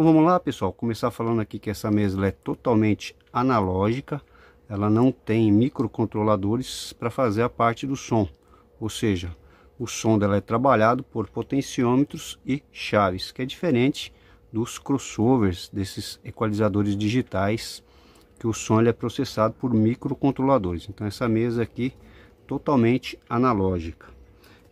Então vamos lá pessoal, começar falando aqui que essa mesa é totalmente analógica, ela não tem microcontroladores para fazer a parte do som, ou seja, o som dela é trabalhado por potenciômetros e chaves, que é diferente dos crossovers, desses equalizadores digitais, que o som é processado por microcontroladores. Então essa mesa aqui totalmente analógica.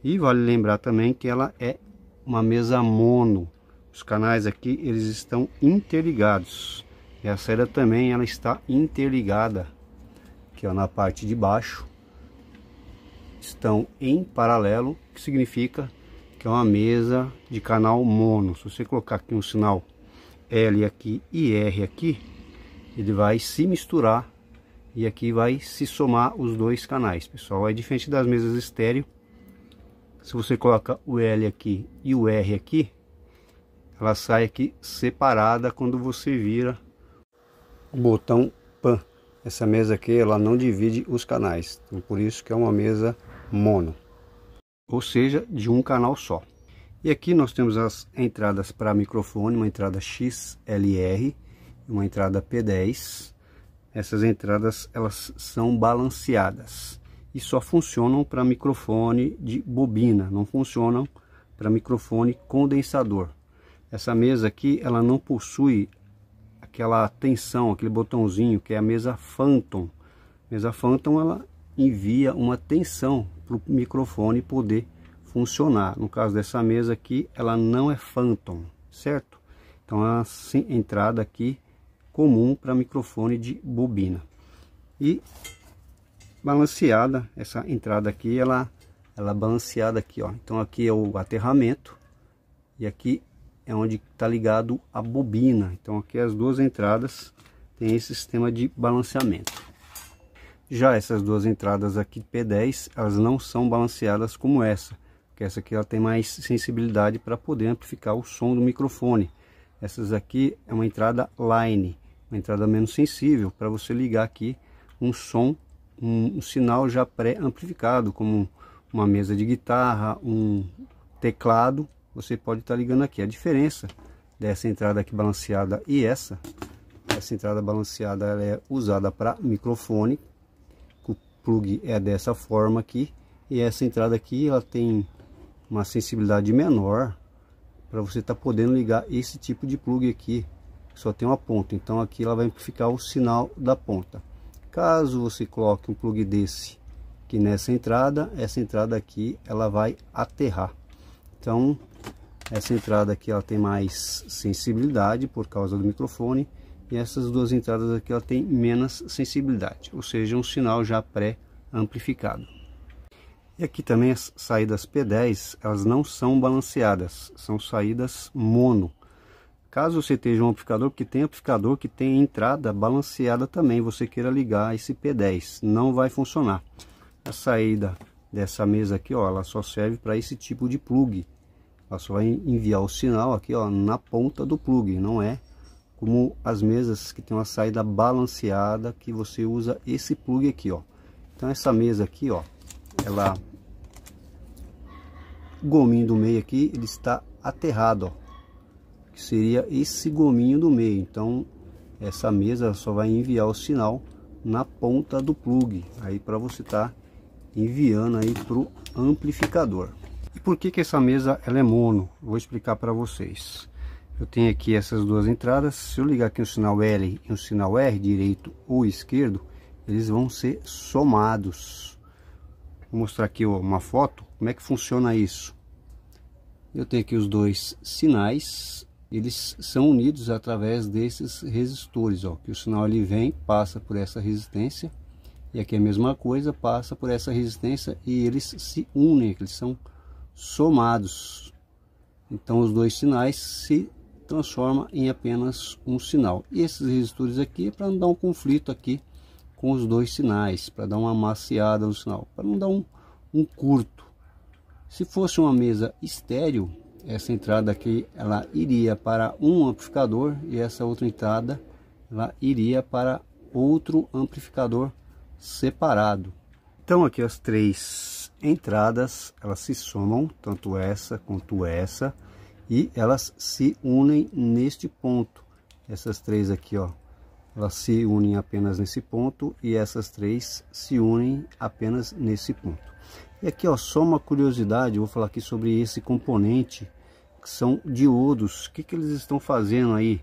E vale lembrar também que ela é uma mesa mono, os canais aqui, eles estão interligados. E a saída também, ela está interligada. Aqui é na parte de baixo. Estão em paralelo, que significa que é uma mesa de canal mono. Se você colocar aqui um sinal L aqui e R aqui, ele vai se misturar e aqui vai se somar os dois canais, pessoal. É diferente das mesas estéreo. Se você coloca o L aqui e o R aqui, ela sai aqui separada quando você vira o botão PAN. Essa mesa aqui ela não divide os canais, então por isso que é uma mesa mono, ou seja, de um canal só. E aqui nós temos as entradas para microfone, uma entrada XLR e uma entrada P10. Essas entradas elas são balanceadas e só funcionam para microfone de bobina, não funcionam para microfone condensador. Essa mesa aqui, ela não possui aquela tensão, aquele botãozinho que é a mesa Phantom. A mesa Phantom, ela envia uma tensão para o microfone poder funcionar. No caso dessa mesa aqui, ela não é Phantom, certo? Então, é uma entrada aqui comum para microfone de bobina. E balanceada, essa entrada aqui, ela, ela é balanceada aqui, ó. Então, aqui é o aterramento e aqui é onde está ligado a bobina. Então aqui as duas entradas tem esse sistema de balanceamento. Já essas duas entradas aqui P10, elas não são balanceadas como essa, porque essa aqui ela tem mais sensibilidade para poder amplificar o som do microfone. Essas aqui é uma entrada line, uma entrada menos sensível para você ligar aqui um som, um, um sinal já pré-amplificado, como uma mesa de guitarra, um teclado você pode estar tá ligando aqui. A diferença dessa entrada aqui balanceada e essa, essa entrada balanceada ela é usada para microfone, o plug é dessa forma aqui, e essa entrada aqui ela tem uma sensibilidade menor para você estar tá podendo ligar esse tipo de plug aqui, só tem uma ponta, então aqui ela vai amplificar o sinal da ponta. Caso você coloque um plug desse que nessa entrada, essa entrada aqui ela vai aterrar. Então, essa entrada aqui ela tem mais sensibilidade por causa do microfone e essas duas entradas aqui ela tem menos sensibilidade, ou seja, um sinal já pré-amplificado. E aqui também as saídas P10, elas não são balanceadas, são saídas mono. Caso você esteja um amplificador que tem amplificador que tem entrada balanceada também, você queira ligar esse P10, não vai funcionar. A saída dessa mesa aqui, ó, ela só serve para esse tipo de plug só vai enviar o sinal aqui ó, na ponta do plug, não é como as mesas que tem uma saída balanceada que você usa esse plug aqui ó. Então essa mesa aqui ó, ela o gominho do meio aqui ele está aterrado ó, que seria esse gominho do meio. Então essa mesa só vai enviar o sinal na ponta do plug aí para você estar tá enviando aí pro amplificador por que, que essa mesa ela é mono? Vou explicar para vocês. Eu tenho aqui essas duas entradas. Se eu ligar aqui um sinal L e um sinal R, direito ou esquerdo, eles vão ser somados. Vou mostrar aqui uma foto, como é que funciona isso. Eu tenho aqui os dois sinais, eles são unidos através desses resistores, ó, que o sinal ele vem, passa por essa resistência, e aqui é a mesma coisa, passa por essa resistência e eles se unem, eles são somados. Então os dois sinais se transforma em apenas um sinal. E esses resistores aqui é para não dar um conflito aqui com os dois sinais, para dar uma maciada no sinal, para não dar um, um curto. Se fosse uma mesa estéreo, essa entrada aqui ela iria para um amplificador e essa outra entrada ela iria para outro amplificador separado. Então aqui as três entradas, elas se somam, tanto essa quanto essa, e elas se unem neste ponto. Essas três aqui, ó, elas se unem apenas nesse ponto e essas três se unem apenas nesse ponto. E aqui, ó, só uma curiosidade, vou falar aqui sobre esse componente, que são diodos. O que, que eles estão fazendo aí?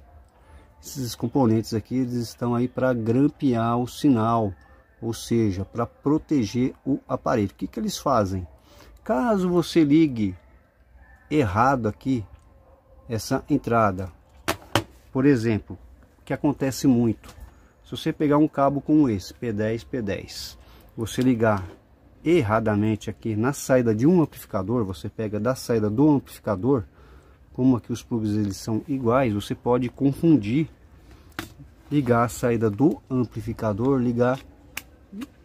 Esses componentes aqui, eles estão aí para grampear o sinal, ou seja, para proteger o aparelho. O que, que eles fazem? Caso você ligue errado aqui essa entrada, por exemplo, que acontece muito, se você pegar um cabo como esse, P10, P10, você ligar erradamente aqui na saída de um amplificador, você pega da saída do amplificador, como aqui os plugs eles são iguais, você pode confundir ligar a saída do amplificador, ligar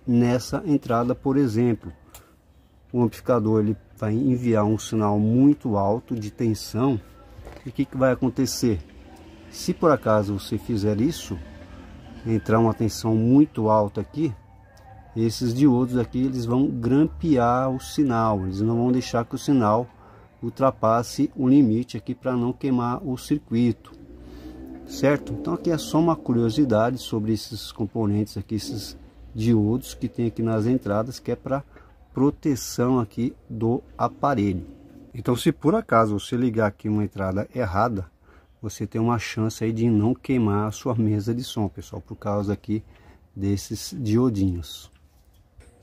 nessa entrada, por exemplo. O amplificador ele vai enviar um sinal muito alto de tensão. E o que, que vai acontecer? Se por acaso você fizer isso, entrar uma tensão muito alta aqui, esses diodos aqui eles vão grampear o sinal, eles não vão deixar que o sinal ultrapasse o limite aqui para não queimar o circuito, certo? Então aqui é só uma curiosidade sobre esses componentes aqui, esses diodos que tem aqui nas entradas, que é para proteção aqui do aparelho. Então se por acaso você ligar aqui uma entrada errada, você tem uma chance aí de não queimar a sua mesa de som, pessoal, por causa aqui desses diodinhos.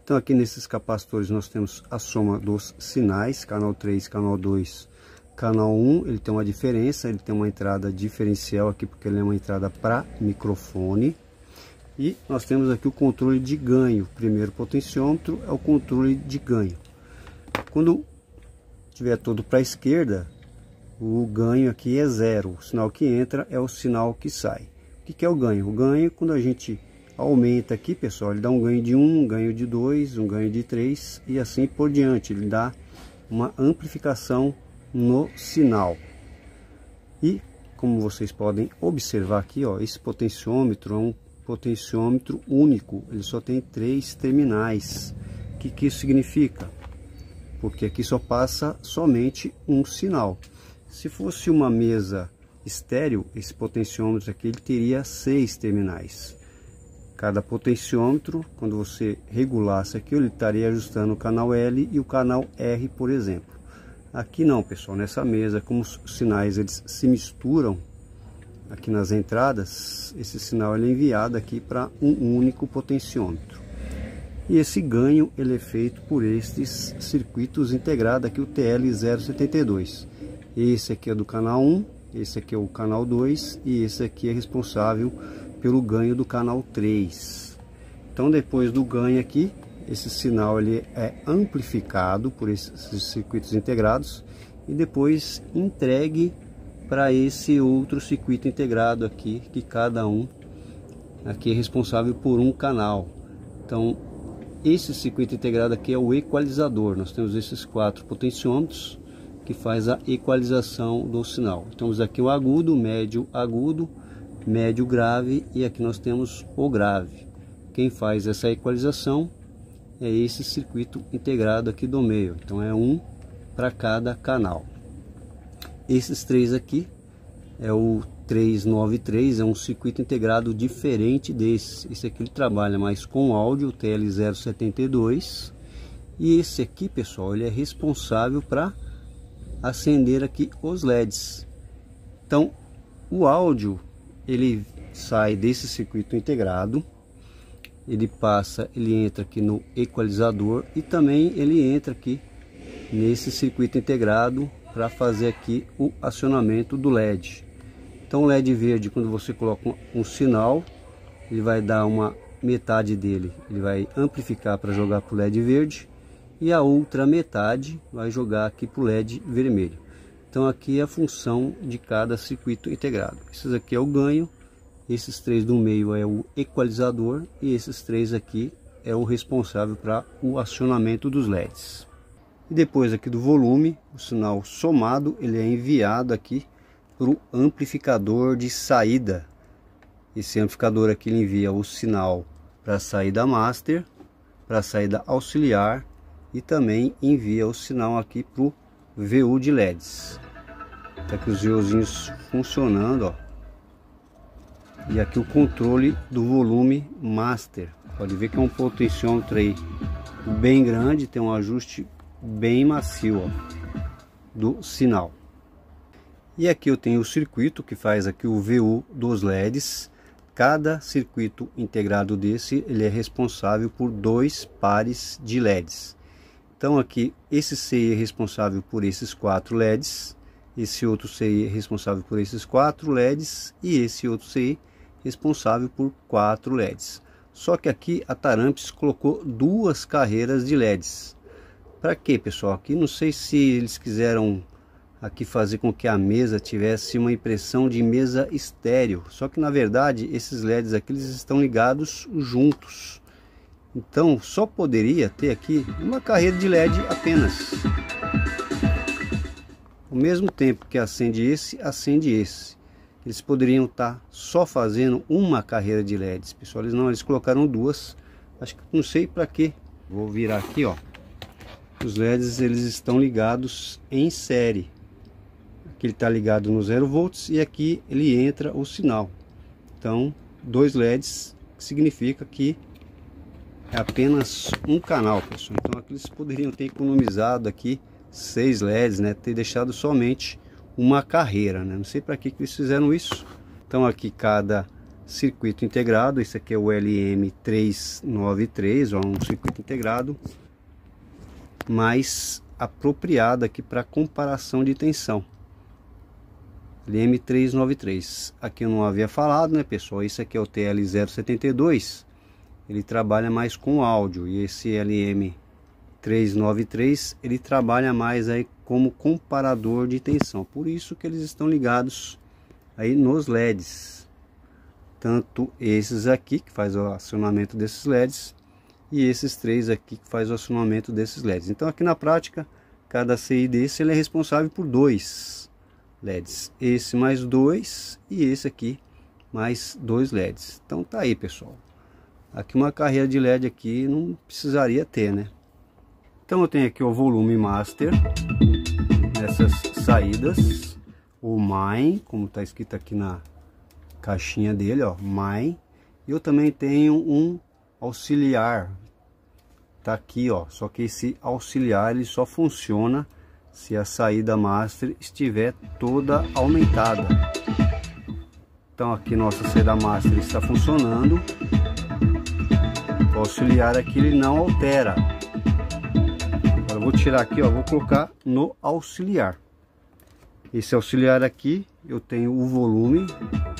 Então aqui nesses capacitores nós temos a soma dos sinais, canal 3, canal 2, canal 1, ele tem uma diferença, ele tem uma entrada diferencial aqui porque ele é uma entrada para microfone. E nós temos aqui o controle de ganho. O primeiro potenciômetro é o controle de ganho. Quando estiver todo para a esquerda, o ganho aqui é zero. O sinal que entra é o sinal que sai. O que é o ganho? O ganho, é quando a gente aumenta aqui, pessoal, ele dá um ganho de 1, um, um ganho de 2, um ganho de 3 e assim por diante. Ele dá uma amplificação no sinal. E como vocês podem observar aqui, ó, esse potenciômetro é um potenciômetro único, ele só tem três terminais. O que, que isso significa? Porque aqui só passa somente um sinal. Se fosse uma mesa estéreo, esse potenciômetro aqui ele teria seis terminais. Cada potenciômetro, quando você regulasse aqui, ele estaria ajustando o canal L e o canal R, por exemplo. Aqui não, pessoal, nessa mesa, como os sinais eles se misturam, aqui nas entradas, esse sinal é enviado aqui para um único potenciômetro. E esse ganho ele é feito por estes circuitos integrados aqui, o TL072. Esse aqui é do canal 1, esse aqui é o canal 2 e esse aqui é responsável pelo ganho do canal 3. Então depois do ganho aqui, esse sinal ele é amplificado por esses circuitos integrados e depois entregue para esse outro circuito integrado aqui, que cada um aqui é responsável por um canal. Então, esse circuito integrado aqui é o equalizador. Nós temos esses quatro potenciômetros que faz a equalização do sinal. Então, temos aqui o agudo, médio, agudo, médio, grave e aqui nós temos o grave. Quem faz essa equalização é esse circuito integrado aqui do meio. Então é um para cada canal. Esses três aqui é o 393, é um circuito integrado diferente desse. Esse aqui ele trabalha mais com áudio, TL072. E esse aqui, pessoal, ele é responsável para acender aqui os LEDs. Então, o áudio, ele sai desse circuito integrado, ele passa, ele entra aqui no equalizador e também ele entra aqui nesse circuito integrado para fazer aqui o acionamento do LED. Então o LED verde, quando você coloca um sinal, ele vai dar uma metade dele, ele vai amplificar para jogar para o LED verde e a outra metade vai jogar aqui para o LED vermelho. Então aqui é a função de cada circuito integrado. Esses aqui é o ganho, esses três do meio é o equalizador e esses três aqui é o responsável para o acionamento dos LEDs. E depois aqui do volume, o sinal somado, ele é enviado aqui para o amplificador de saída. Esse amplificador aqui ele envia o sinal para a saída master, para a saída auxiliar e também envia o sinal aqui para o VU de LEDs. Tá aqui os VUzinhos funcionando, ó. E aqui o controle do volume master. Pode ver que é um potenciômetro aí bem grande, tem um ajuste bem macio ó, do sinal. E aqui eu tenho o circuito que faz aqui o VU dos LEDs. Cada circuito integrado desse, ele é responsável por dois pares de LEDs. Então aqui esse CI é responsável por esses quatro LEDs, esse outro CI é responsável por esses quatro LEDs e esse outro CI responsável por quatro LEDs. Só que aqui a Tarampes colocou duas carreiras de LEDs. Para quê, pessoal? Aqui não sei se eles quiseram aqui fazer com que a mesa tivesse uma impressão de mesa estéreo. Só que na verdade esses LEDs aqui eles estão ligados juntos. Então só poderia ter aqui uma carreira de LED apenas. Ao mesmo tempo que acende esse, acende esse. Eles poderiam estar tá só fazendo uma carreira de LEDs. Pessoal, eles não, eles colocaram duas. Acho que não sei para quê. Vou virar aqui, ó os LEDs eles estão ligados em série aqui ele está ligado no 0 volts e aqui ele entra o sinal então dois LEDs significa que é apenas um canal pessoal então aqui eles poderiam ter economizado aqui seis LEDs né ter deixado somente uma carreira né não sei para que, que eles fizeram isso então aqui cada circuito integrado esse aqui é o LM393 ó, um circuito integrado mais apropriada aqui para comparação de tensão. LM393. Aqui eu não havia falado, né, pessoal? Isso aqui é o TL072. Ele trabalha mais com áudio e esse LM393, ele trabalha mais aí como comparador de tensão. Por isso que eles estão ligados aí nos LEDs. Tanto esses aqui que faz o acionamento desses LEDs e esses três aqui que faz o acionamento desses LEDs. Então aqui na prática, cada CI desse ele é responsável por dois LEDs. Esse mais dois e esse aqui mais dois LEDs. Então tá aí pessoal. Aqui uma carreira de LED aqui não precisaria ter, né? Então eu tenho aqui o volume master, essas saídas, o main, como está escrito aqui na caixinha dele, ó, main. Eu também tenho um auxiliar. Tá aqui, ó. Só que esse auxiliar ele só funciona se a saída master estiver toda aumentada. Então aqui nossa saída master está funcionando. O auxiliar aqui ele não altera. Agora vou tirar aqui, ó, vou colocar no auxiliar. Esse auxiliar aqui eu tenho o volume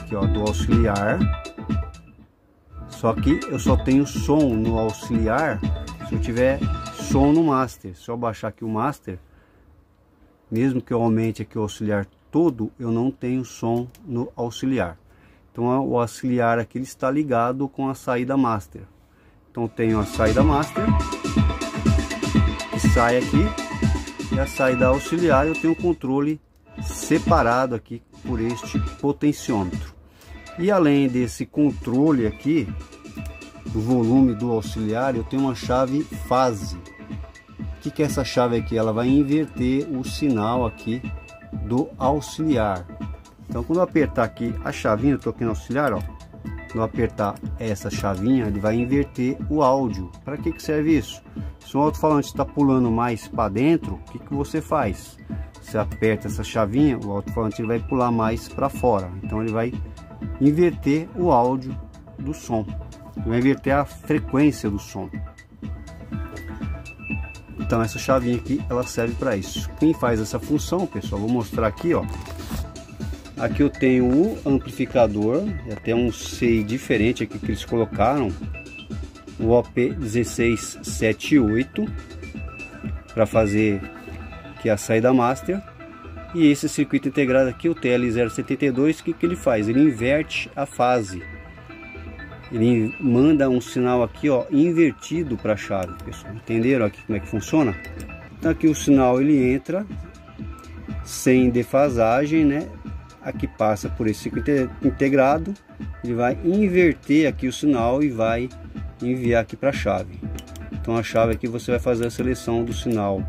aqui, ó, do auxiliar só que eu só tenho som no auxiliar se eu tiver som no master. Se eu baixar aqui o master, mesmo que eu aumente aqui o auxiliar todo, eu não tenho som no auxiliar. Então o auxiliar aqui ele está ligado com a saída master. Então tenho a saída master que sai aqui e a saída auxiliar eu tenho o controle separado aqui por este potenciômetro. E além desse controle aqui, do volume do auxiliar, eu tenho uma chave fase. O que, que é essa chave aqui? Ela vai inverter o sinal aqui do auxiliar. Então quando eu apertar aqui a chavinha, eu estou aqui no auxiliar, ó. Quando eu apertar essa chavinha, ele vai inverter o áudio. Para que, que serve isso? Se o alto-falante está pulando mais para dentro, o que, que você faz? Você aperta essa chavinha, o alto-falante vai pular mais para fora. Então ele vai inverter o áudio do som, vai inverter a frequência do som. Então essa chavinha aqui, ela serve para isso. Quem faz essa função, pessoal, vou mostrar aqui, ó. Aqui eu tenho o amplificador, até um sei diferente aqui que eles colocaram, o OP1678, para fazer que é a saída master. E esse circuito integrado aqui, o TL072, o que, que ele faz? Ele inverte a fase. Ele manda um sinal aqui, ó, invertido para a chave, pessoal. Entenderam aqui como é que funciona? Então aqui o sinal ele entra sem defasagem, né? Aqui passa por esse circuito integrado, ele vai inverter aqui o sinal e vai enviar aqui para a chave. Então a chave aqui você vai fazer a seleção do sinal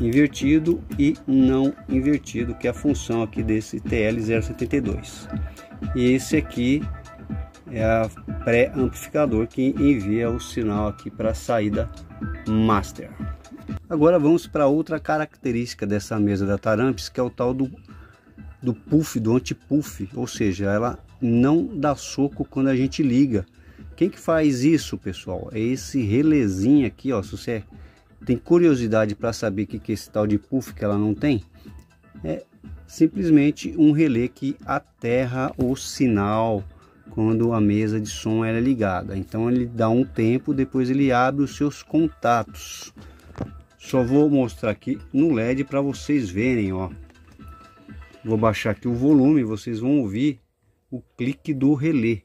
invertido e não invertido, que é a função aqui desse TL072. E esse aqui é a pré-amplificador que envia o sinal aqui para a saída master. Agora vamos para outra característica dessa mesa da Taramps que é o tal do, do puff, do anti-puff, ou seja, ela não dá soco quando a gente liga. Quem que faz isso, pessoal? É esse relezinho aqui, ó, se você tem curiosidade para saber o que, que é esse tal de puff que ela não tem, é simplesmente um relé que aterra o sinal quando a mesa de som é ligada. Então ele dá um tempo, depois ele abre os seus contatos. Só vou mostrar aqui no LED para vocês verem, ó. Vou baixar aqui o volume, vocês vão ouvir o clique do relé.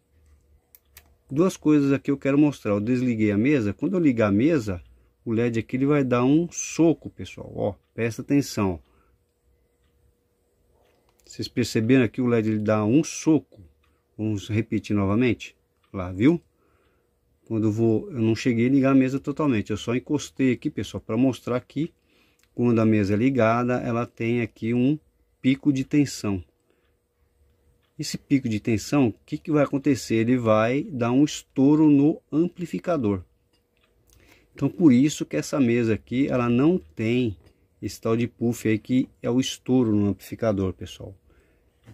Duas coisas aqui eu quero mostrar. Eu desliguei a mesa. Quando eu ligar a mesa, o LED aqui ele vai dar um soco, pessoal. Ó, presta atenção. Vocês perceberam aqui o LED ele dá um soco. Vamos repetir novamente. Lá, viu? Quando eu vou, eu não cheguei a ligar a mesa totalmente. Eu só encostei aqui, pessoal, para mostrar aqui quando a mesa é ligada, ela tem aqui um pico de tensão. Esse pico de tensão, o que, que vai acontecer? Ele vai dar um estouro no amplificador. Então por isso que essa mesa aqui, ela não tem esse tal de puff aí que é o estouro no amplificador, pessoal.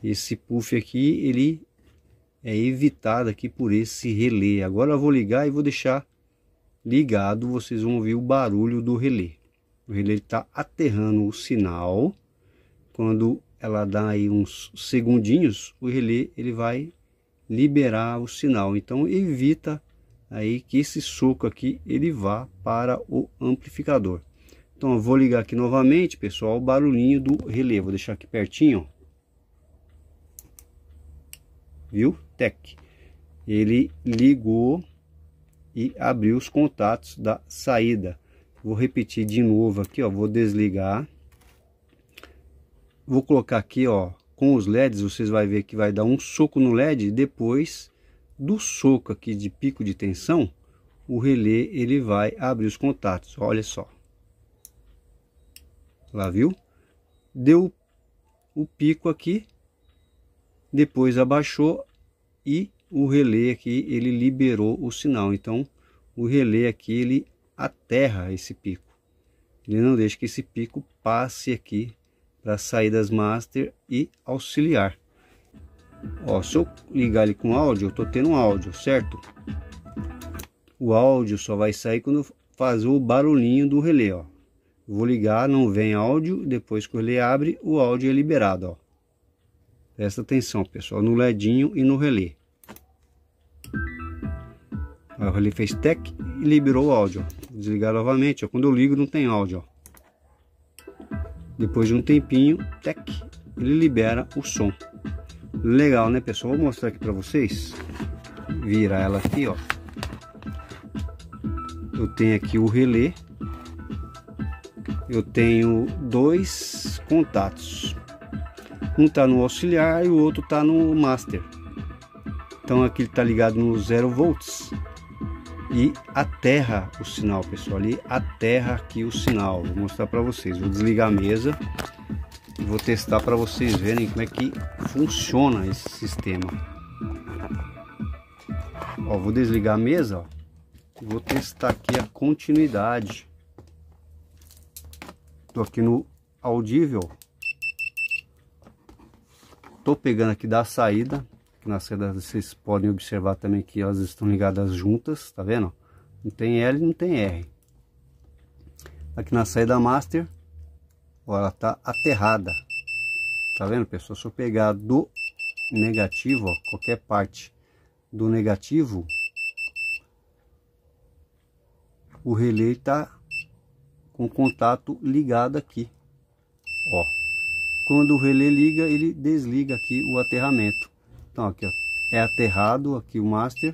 Esse puff aqui, ele é evitado aqui por esse relé. Agora eu vou ligar e vou deixar ligado, vocês vão ouvir o barulho do relé. O relé está aterrando o sinal. Quando ela dá aí uns segundinhos, o relé ele vai liberar o sinal. Então evita aí que esse soco aqui ele vá para o amplificador. Então eu vou ligar aqui novamente, pessoal, o barulhinho do relé. Vou deixar aqui pertinho. Viu? Tec. Ele ligou e abriu os contatos da saída. Vou repetir de novo aqui, ó, vou desligar. Vou colocar aqui, ó, com os LEDs, vocês vão ver que vai dar um soco no LED, depois do soco aqui de pico de tensão, o relé ele vai abrir os contatos, olha só. Lá viu? Deu o pico aqui, depois abaixou e o relé aqui ele liberou o sinal. Então o relé aqui ele aterra esse pico. Ele não deixa que esse pico passe aqui para saídas master e auxiliar. Ó, se eu ligar ele com áudio, eu tô tendo um áudio, certo? O áudio só vai sair quando fazer o barulhinho do relé, ó. Vou ligar, não vem áudio, depois que o relé abre, o áudio é liberado, ó. Presta atenção, pessoal, no ledinho e no relé. Aí o relé fez tec e liberou o áudio, ó. Desligar novamente, ó. Quando eu ligo, não tem áudio, ó. Depois de um tempinho, tec, ele libera o som. Legal, né, pessoal? Vou mostrar aqui para vocês. Vira ela aqui, ó. Eu tenho aqui o relé. Eu tenho dois contatos. Um tá no auxiliar e o outro tá no master. Então aqui ele tá ligado no 0 volts. E aterra o sinal, pessoal. Ali aterra aqui o sinal. Vou mostrar para vocês. Vou desligar a mesa vou testar para vocês verem como é que funciona esse sistema. Ó, vou desligar a mesa ó, e vou testar aqui a continuidade. Estou aqui no audível. Estou pegando aqui da saída. na saída vocês podem observar também que elas estão ligadas juntas, tá vendo? Não tem L, não tem R. Aqui na saída master ela está aterrada. Tá vendo, pessoal? Se eu pegar do negativo, ó, qualquer parte do negativo, o relé está com contato ligado aqui. Ó. Quando o relé liga, ele desliga aqui o aterramento. Então, aqui ó, é aterrado aqui o master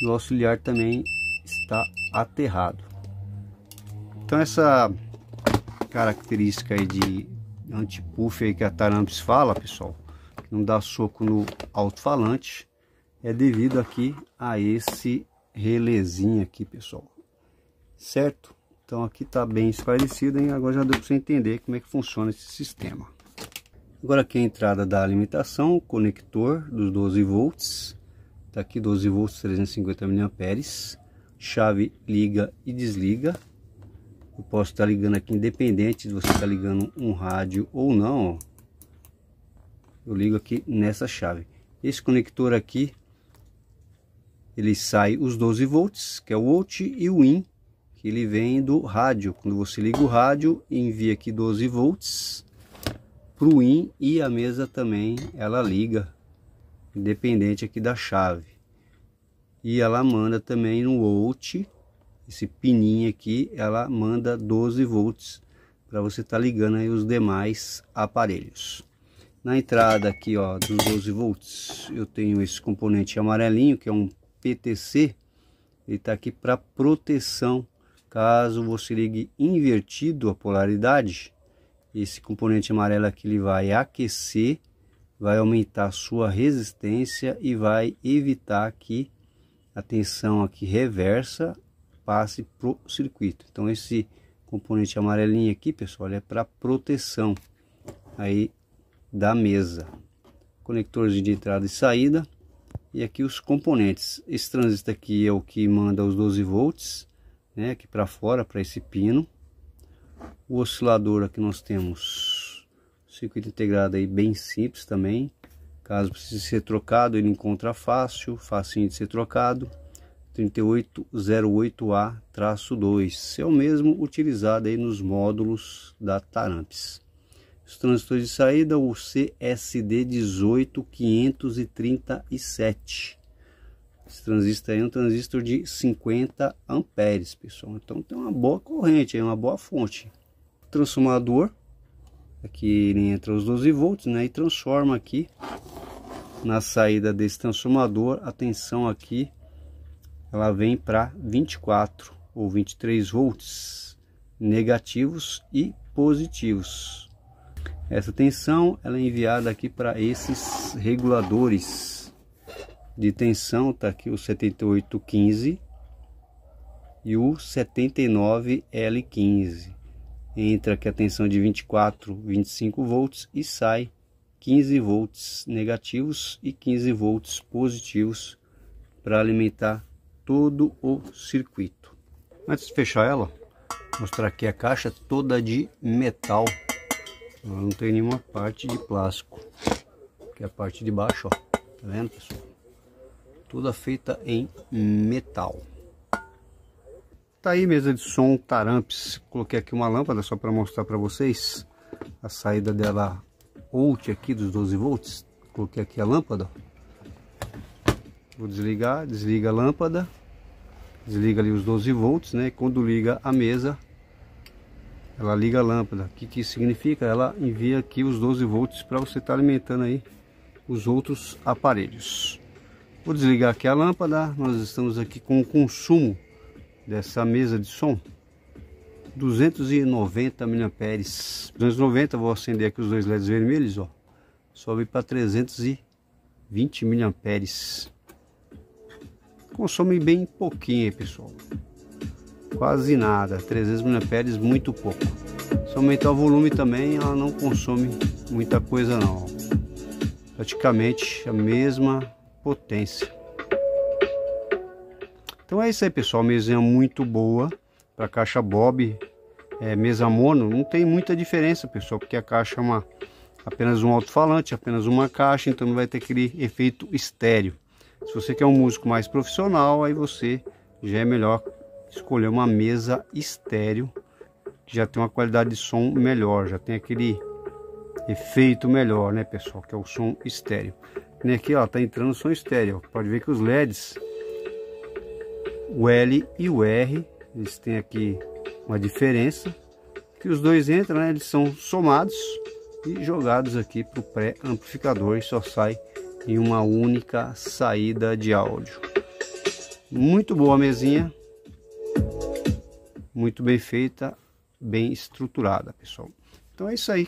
e o auxiliar também está aterrado. Então, essa característica aí de anti-puff aí que a Tarampes fala, pessoal, que não dá soco no alto-falante, é devido aqui a esse relezinho aqui, pessoal. Certo? Então aqui está bem esclarecido, hein? Agora já deu para você entender como é que funciona esse sistema. Agora aqui é a entrada da alimentação, conector dos 12 volts, tá aqui 12 volts 350 mA, chave liga e desliga, eu posso estar tá ligando aqui independente de você estar tá ligando um rádio ou não ó. eu ligo aqui nessa chave esse conector aqui ele sai os 12 volts que é o out e o in que ele vem do rádio quando você liga o rádio envia aqui 12 volts para o in e a mesa também ela liga independente aqui da chave e ela manda também no out esse pininho aqui, ela manda 12 volts para você estar tá ligando aí os demais aparelhos. Na entrada aqui, ó, dos 12 volts, eu tenho esse componente amarelinho, que é um PTC. Ele tá aqui para proteção, caso você ligue invertido a polaridade, esse componente amarelo aqui ele vai aquecer, vai aumentar a sua resistência e vai evitar que a tensão aqui reversa passe para o circuito. Então esse componente amarelinho aqui, pessoal, é para proteção aí da mesa. Conectores de entrada e saída. E aqui os componentes. Esse transistor aqui é o que manda os 12 volts, né, aqui para fora, para esse pino. O oscilador aqui nós temos circuito integrado aí bem simples também. Caso precise ser trocado, ele encontra fácil, facinho de ser trocado. 3808A-2, é o mesmo utilizado aí nos módulos da Taramps. Os transistores de saída, o CSD 18537. Esse transistor aí é um transistor de 50 amperes, pessoal. Então tem uma boa corrente, é uma boa fonte. Transformador, aqui ele entra os 12 volts, né? E transforma aqui na saída desse transformador a tensão aqui ela vem para 24 ou 23 volts negativos e positivos. Essa tensão ela é enviada aqui para esses reguladores de tensão, está aqui o 7815 e o 79L15. Entra aqui a tensão de 24, 25 volts e sai 15 volts negativos e 15 volts positivos para alimentar todo o circuito. Antes de fechar ela, mostrar aqui a caixa toda de metal. Ela não tem nenhuma parte de plástico. Que é a parte de baixo, ó. Tá vendo, pessoal? Toda feita em metal. Tá aí mesa de som Taramps. Coloquei aqui uma lâmpada só para mostrar para vocês a saída dela out aqui dos 12 volts. Coloquei aqui a lâmpada, Vou desligar, desliga a lâmpada, desliga ali os 12 volts, né? Quando liga a mesa, ela liga a lâmpada. O que, que significa? Ela envia aqui os 12 volts para você estar tá alimentando aí os outros aparelhos. Vou desligar aqui a lâmpada, nós estamos aqui com o consumo dessa mesa de som. 290 mAh, 290, vou acender aqui os dois LEDs vermelhos, ó. Sobe para 320 mAh consome bem pouquinho, pessoal. Quase nada, 300 mAh muito pouco. Se aumentar o volume também, ela não consome muita coisa não. Praticamente a mesma potência. Então é isso aí, pessoal. Mesinha muito boa para caixa Bob, é, mesa mono. Não tem muita diferença, pessoal, porque a caixa é uma apenas um alto-falante, apenas uma caixa, então não vai ter aquele efeito estéreo. Se você quer um músico mais profissional, aí você já é melhor escolher uma mesa estéreo, que já tem uma qualidade de som melhor, já tem aquele efeito melhor, né, pessoal, que é o som estéreo. Nem aqui, ó, tá entrando som estéreo. Pode ver que os LEDs o L e o R, eles têm aqui uma diferença, que os dois entram, né, eles são somados e jogados aqui para o pré-amplificador e só sai em uma única saída de áudio. Muito boa mesinha, muito bem feita, bem estruturada, pessoal. Então é isso aí.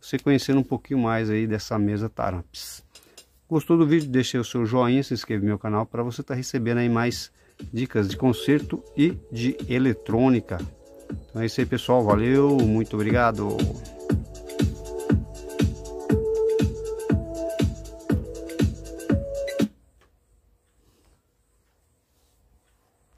Você conhecendo um pouquinho mais aí dessa mesa Taramps. Gostou do vídeo? Deixe o seu joinha, se inscreve no meu canal para você estar tá recebendo aí mais dicas de concerto e de eletrônica. Então é isso aí, pessoal. Valeu, muito obrigado.